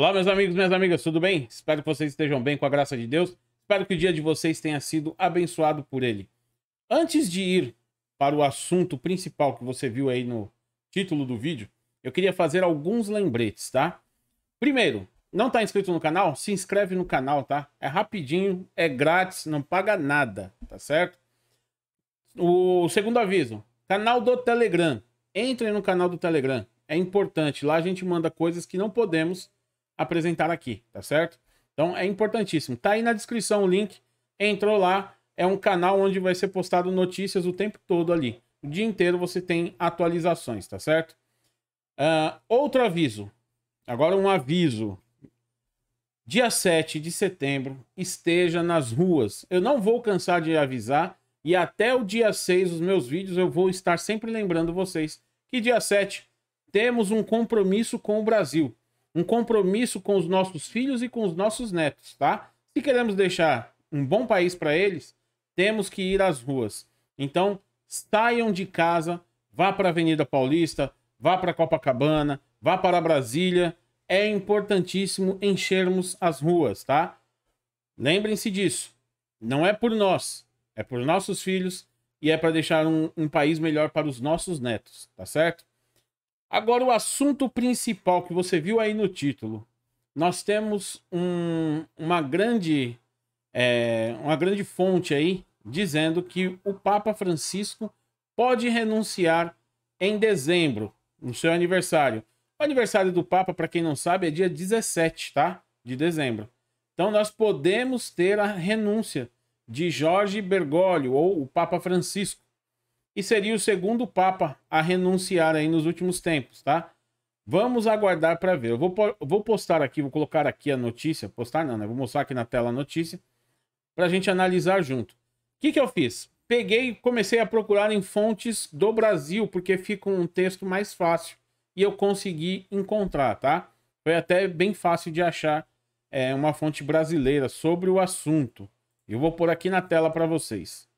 Olá, meus amigos, minhas amigas, tudo bem? Espero que vocês estejam bem com a graça de Deus. Espero que o dia de vocês tenha sido abençoado por Ele. Antes de ir para o assunto principal que você viu aí no título do vídeo, eu queria fazer alguns lembretes, tá? Primeiro, não está inscrito no canal? Se inscreve no canal, tá? É rapidinho, é grátis, não paga nada, tá certo? O segundo aviso, canal do Telegram. Entre no canal do Telegram, é importante. Lá a gente manda coisas que não podemos apresentar aqui, tá certo? Então é importantíssimo. Tá aí na descrição o link. Entrou lá, é um canal onde vai ser postado notícias o tempo todo ali. O dia inteiro você tem atualizações, tá certo? Uh, outro aviso. Agora um aviso. Dia 7 de setembro, esteja nas ruas. Eu não vou cansar de avisar. E até o dia 6, os meus vídeos, eu vou estar sempre lembrando vocês que dia 7 temos um compromisso com o Brasil um compromisso com os nossos filhos e com os nossos netos, tá? Se queremos deixar um bom país para eles, temos que ir às ruas. Então, saiam de casa, vá para a Avenida Paulista, vá para Copacabana, vá para Brasília. É importantíssimo enchermos as ruas, tá? Lembrem-se disso. Não é por nós, é por nossos filhos e é para deixar um, um país melhor para os nossos netos, tá certo? Agora, o assunto principal que você viu aí no título. Nós temos um, uma, grande, é, uma grande fonte aí dizendo que o Papa Francisco pode renunciar em dezembro, no seu aniversário. O aniversário do Papa, para quem não sabe, é dia 17, tá? De dezembro. Então nós podemos ter a renúncia de Jorge Bergoglio ou o Papa Francisco e seria o segundo Papa a renunciar aí nos últimos tempos, tá? Vamos aguardar para ver. Eu vou, vou postar aqui, vou colocar aqui a notícia. Postar não, né? Vou mostrar aqui na tela a notícia para a gente analisar junto. O que, que eu fiz? Peguei comecei a procurar em fontes do Brasil, porque fica um texto mais fácil. E eu consegui encontrar, tá? Foi até bem fácil de achar é, uma fonte brasileira sobre o assunto. Eu vou pôr aqui na tela para vocês.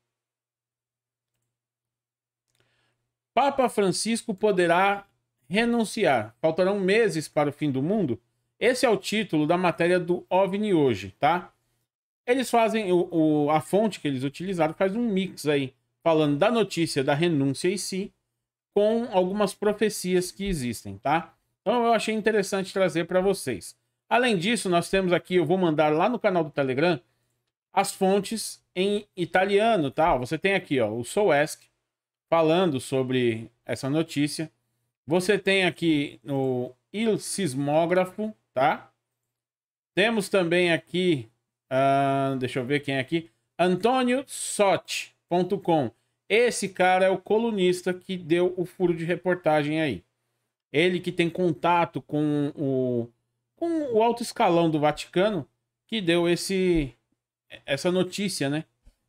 Papa Francisco poderá renunciar. Faltarão meses para o fim do mundo? Esse é o título da matéria do OVNI hoje, tá? Eles fazem o, o, a fonte que eles utilizaram faz um mix aí, falando da notícia da renúncia em si com algumas profecias que existem, tá? Então eu achei interessante trazer para vocês. Além disso, nós temos aqui, eu vou mandar lá no canal do Telegram as fontes em italiano, tá? Você tem aqui, ó, o Soesc, falando sobre essa notícia. Você tem aqui no Il Sismógrafo, tá? Temos também aqui, uh, deixa eu ver quem é aqui, antoniosot.com. Esse cara é o colunista que deu o furo de reportagem aí. Ele que tem contato com o, com o alto escalão do Vaticano, que deu esse essa notícia, né?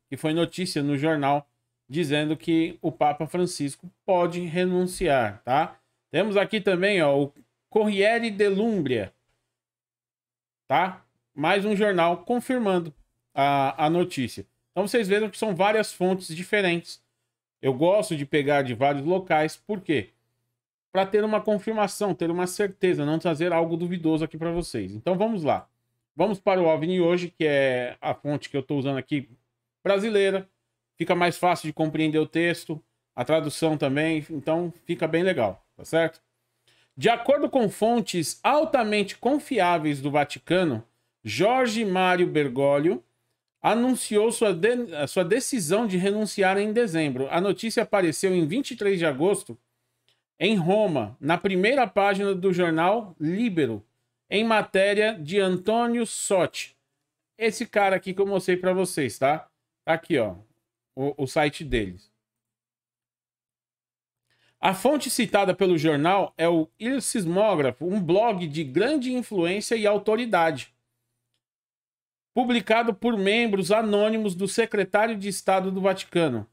Que foi notícia no jornal dizendo que o Papa Francisco pode renunciar, tá? Temos aqui também, ó, o Corriere dell'Umbria, tá? Mais um jornal confirmando a, a notícia. Então vocês vejam que são várias fontes diferentes. Eu gosto de pegar de vários locais, por quê? Para ter uma confirmação, ter uma certeza, não trazer algo duvidoso aqui para vocês. Então vamos lá. Vamos para o OVNI hoje, que é a fonte que eu estou usando aqui brasileira, fica mais fácil de compreender o texto, a tradução também, então fica bem legal, tá certo? De acordo com fontes altamente confiáveis do Vaticano, Jorge Mário Bergoglio anunciou sua, de, sua decisão de renunciar em dezembro. A notícia apareceu em 23 de agosto em Roma, na primeira página do jornal Libero, em matéria de Antônio Sotti. Esse cara aqui que eu mostrei para vocês, tá? tá? Aqui, ó o, o site deles. A fonte citada pelo jornal é o Il Sismógrafo, um blog de grande influência e autoridade, publicado por membros anônimos do secretário de Estado do Vaticano,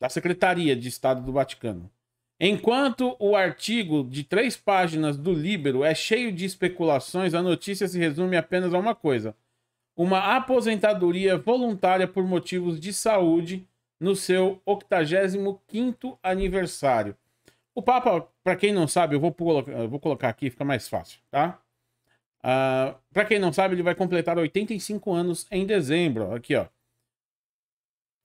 da Secretaria de Estado do Vaticano. Enquanto o artigo de três páginas do Líbero é cheio de especulações, a notícia se resume apenas a uma coisa: uma aposentadoria voluntária por motivos de saúde no seu 85º aniversário. O Papa, para quem não sabe, eu vou, eu vou, colocar aqui, fica mais fácil, tá? Uh, ah, para quem não sabe, ele vai completar 85 anos em dezembro. Aqui, ó.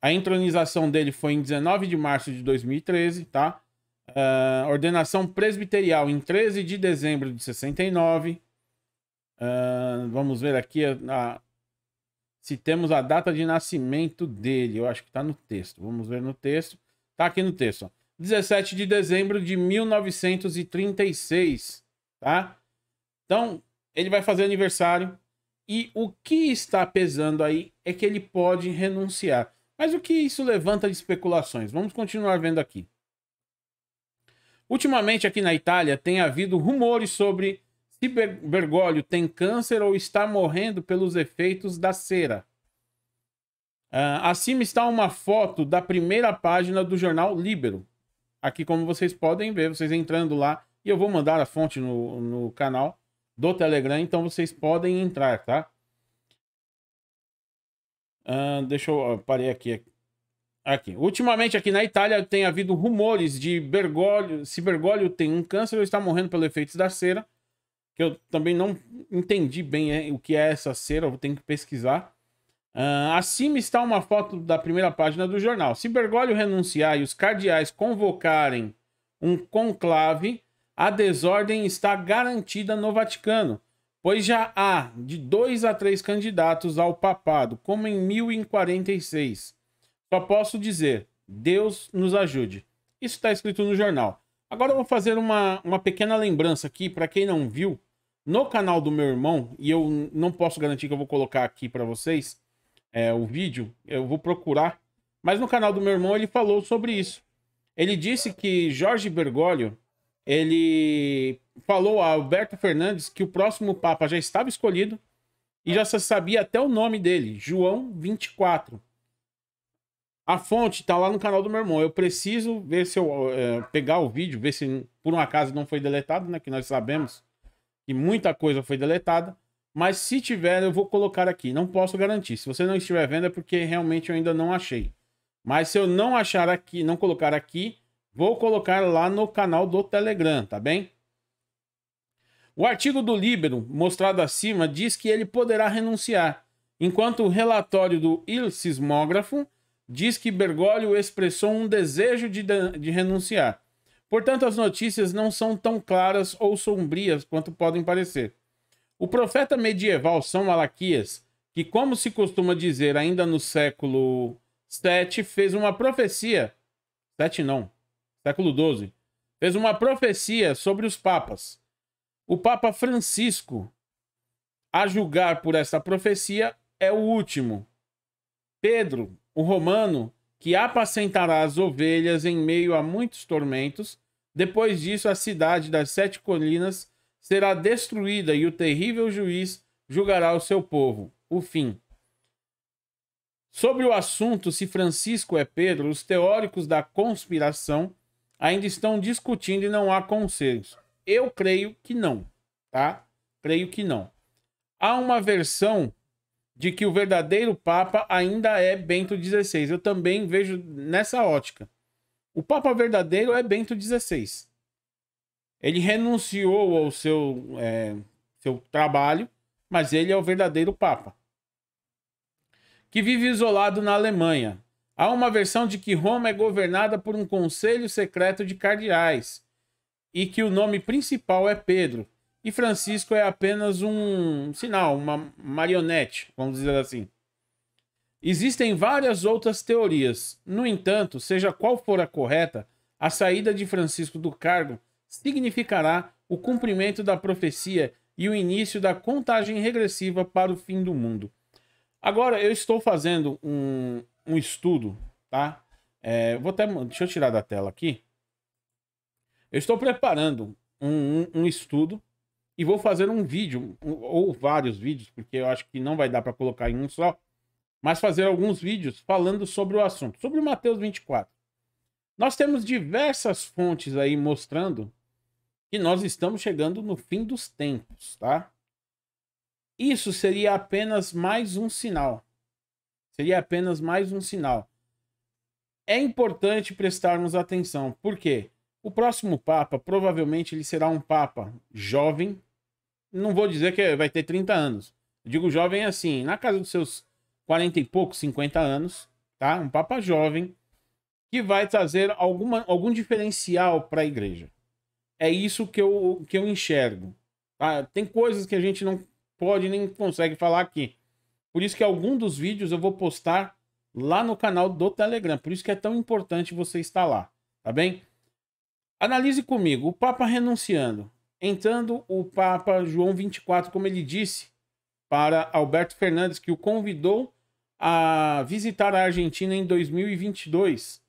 A entronização dele foi em 19 de março de 2013, tá? Uh, ordenação presbiterial em 13 de dezembro de 69. Uh, ah, vamos ver aqui a se temos a data de nascimento dele. Eu acho que está no texto. Vamos ver no texto. Está aqui no texto. Ó. 17 de dezembro de 1936, tá? Então, ele vai fazer aniversário e o que está pesando aí é que ele pode renunciar. Mas o que isso levanta de especulações? Vamos continuar vendo aqui. Ultimamente aqui na Itália tem havido rumores sobre se Bergoglio tem câncer ou está morrendo pelos efeitos da cera. Uh, acima está uma foto da primeira página do jornal Libero. Aqui, como vocês podem ver, vocês entrando lá, e eu vou mandar a fonte no, no canal do Telegram, então vocês podem entrar, tá? Uh, deixa eu. parei aqui. Aqui. Ultimamente, aqui na Itália, tem havido rumores de Bergoglio, se Bergoglio tem um câncer ou está morrendo pelos efeitos da cera eu também não entendi bem é, o que é essa cera, eu tenho que pesquisar. Uh, acima está uma foto da primeira página do jornal. Se Bergoglio renunciar e os cardeais convocarem um conclave, a desordem está garantida no Vaticano, pois já há de dois a três candidatos ao papado, como em 1046. Só posso dizer, Deus nos ajude. Isso está escrito no jornal. Agora eu vou fazer uma, uma pequena lembrança aqui para quem não viu no canal do meu irmão, e eu não posso garantir que eu vou colocar aqui para vocês é, o vídeo, eu vou procurar, mas no canal do meu irmão ele falou sobre isso. Ele disse que Jorge Bergoglio, ele falou a Alberto Fernandes que o próximo Papa já estava escolhido e já se sabia até o nome dele, João 24. A fonte está lá no canal do meu irmão. Eu preciso ver se eu é, pegar o vídeo, ver se por um acaso não foi deletado, né? Que nós sabemos que muita coisa foi deletada. Mas se tiver, eu vou colocar aqui. Não posso garantir. Se você não estiver vendo, é porque realmente eu ainda não achei. Mas se eu não achar aqui, não colocar aqui, vou colocar lá no canal do Telegram, tá bem? O artigo do Libero, mostrado acima, diz que ele poderá renunciar, enquanto o relatório do Il Sismógrafo diz que Bergoglio expressou um desejo de, de renunciar. Portanto, as notícias não são tão claras ou sombrias quanto podem parecer. O profeta medieval São Malaquias, que, como se costuma dizer, ainda no século 7, fez uma profecia. 7 não, século 12. Fez uma profecia sobre os papas. O Papa Francisco, a julgar por essa profecia, é o último. Pedro, o romano, que apacentará as ovelhas em meio a muitos tormentos. Depois disso, a cidade das sete colinas será destruída e o terrível juiz julgará o seu povo. O fim. Sobre o assunto se Francisco é Pedro, os teóricos da conspiração ainda estão discutindo e não há conselhos. Eu creio que não, tá? Creio que não. Há uma versão de que o verdadeiro Papa ainda é Bento XVI. Eu também vejo nessa ótica. O Papa verdadeiro é Bento XVI. Ele renunciou ao seu, é, seu trabalho, mas ele é o verdadeiro Papa. Que vive isolado na Alemanha. Há uma versão de que Roma é governada por um conselho secreto de cardeais e que o nome principal é Pedro e Francisco é apenas um sinal, uma marionete, vamos dizer assim. Existem várias outras teorias. No entanto, seja qual for a correta, a saída de Francisco do cargo significará o cumprimento da profecia e o início da contagem regressiva para o fim do mundo. Agora, eu estou fazendo um, um estudo, tá? É, vou até, deixa eu tirar da tela aqui. Eu estou preparando um, um, um estudo e vou fazer um vídeo, ou vários vídeos, porque eu acho que não vai dar para colocar em um só, mas fazer alguns vídeos falando sobre o assunto, sobre o Mateus 24. Nós temos diversas fontes aí mostrando que nós estamos chegando no fim dos tempos, tá? Isso seria apenas mais um sinal. Seria apenas mais um sinal. É importante prestarmos atenção, por quê? O próximo Papa provavelmente ele será um Papa jovem, não vou dizer que é, vai ter 30 anos. Eu digo jovem assim, na casa dos seus 40 e poucos, 50 anos, tá? Um papa jovem que vai trazer alguma, algum diferencial para a igreja. É isso que eu, que eu enxergo. Tá? Tem coisas que a gente não pode nem consegue falar aqui. Por isso que algum dos vídeos eu vou postar lá no canal do Telegram. Por isso que é tão importante você estar lá, tá bem? Analise comigo, o Papa renunciando. Entrando o Papa João 24, como ele disse para Alberto Fernandes, que o convidou a visitar a Argentina em 2022.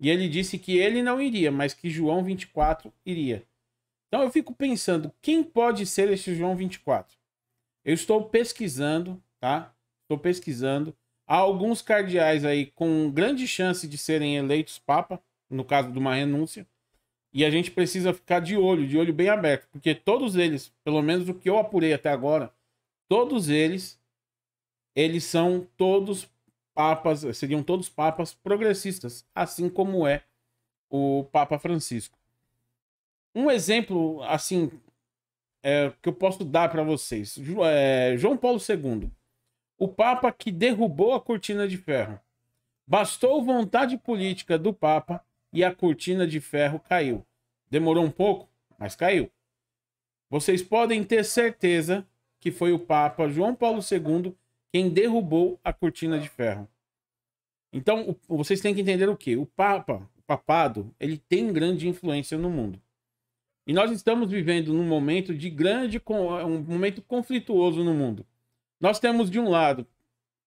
E ele disse que ele não iria, mas que João 24 iria. Então eu fico pensando, quem pode ser esse João 24? Eu estou pesquisando, tá? Estou pesquisando. Há alguns cardeais aí com grande chance de serem eleitos papa, no caso de uma renúncia. E a gente precisa ficar de olho, de olho bem aberto, porque todos eles, pelo menos o que eu apurei até agora, todos eles, eles são todos papas, seriam todos papas progressistas, assim como é o Papa Francisco. Um exemplo, assim, é, que eu posso dar para vocês: é, João Paulo II, o Papa que derrubou a cortina de ferro. Bastou vontade política do Papa e a cortina de ferro caiu. Demorou um pouco, mas caiu. Vocês podem ter certeza que foi o Papa João Paulo II quem derrubou a cortina de ferro. Então, vocês têm que entender o que? O Papa, o papado, ele tem grande influência no mundo. E nós estamos vivendo num momento de grande, um momento conflituoso no mundo. Nós temos, de um lado,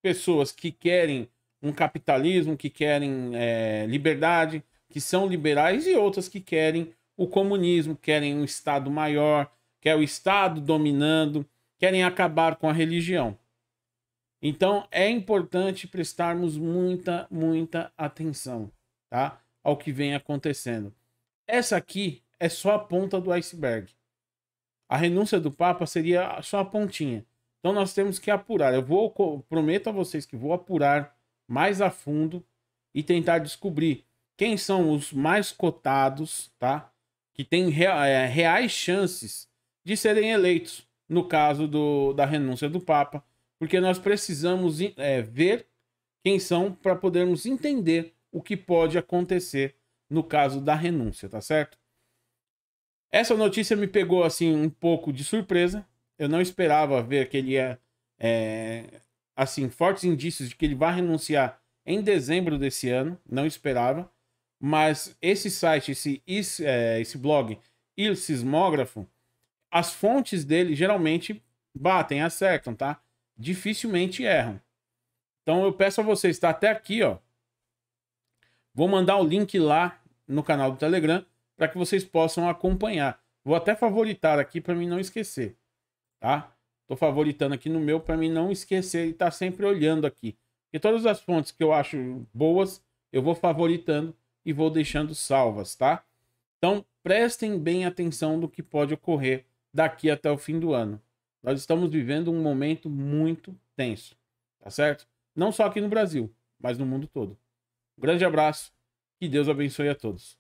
pessoas que querem um capitalismo, que querem é, liberdade, que são liberais e outras que querem o comunismo, querem um Estado maior, quer é o Estado dominando, querem acabar com a religião. Então é importante prestarmos muita, muita atenção tá? ao que vem acontecendo. Essa aqui é só a ponta do iceberg. A renúncia do Papa seria só a pontinha. Então nós temos que apurar. Eu vou prometo a vocês que vou apurar mais a fundo e tentar descobrir quem são os mais cotados, tá? Que têm é, reais chances de serem eleitos, no caso do, da renúncia do Papa, porque nós precisamos é, ver quem são para podermos entender o que pode acontecer no caso da renúncia, tá certo? Essa notícia me pegou assim um pouco de surpresa. Eu não esperava ver que ele ia é, assim fortes indícios de que ele vai renunciar em dezembro desse ano. Não esperava. Mas esse site, esse, esse, é, esse blog, Il Sismógrafo, as fontes dele geralmente batem, acertam, tá? Dificilmente erram. Então eu peço a vocês, tá até aqui, ó. Vou mandar o link lá no canal do Telegram para que vocês possam acompanhar. Vou até favoritar aqui para mim não esquecer, tá? Tô favoritando aqui no meu para mim não esquecer e tá sempre olhando aqui. E todas as fontes que eu acho boas, eu vou favoritando e vou deixando salvas, tá? Então, prestem bem atenção do que pode ocorrer daqui até o fim do ano. Nós estamos vivendo um momento muito tenso, tá certo? Não só aqui no Brasil, mas no mundo todo. Um grande abraço, que Deus abençoe a todos.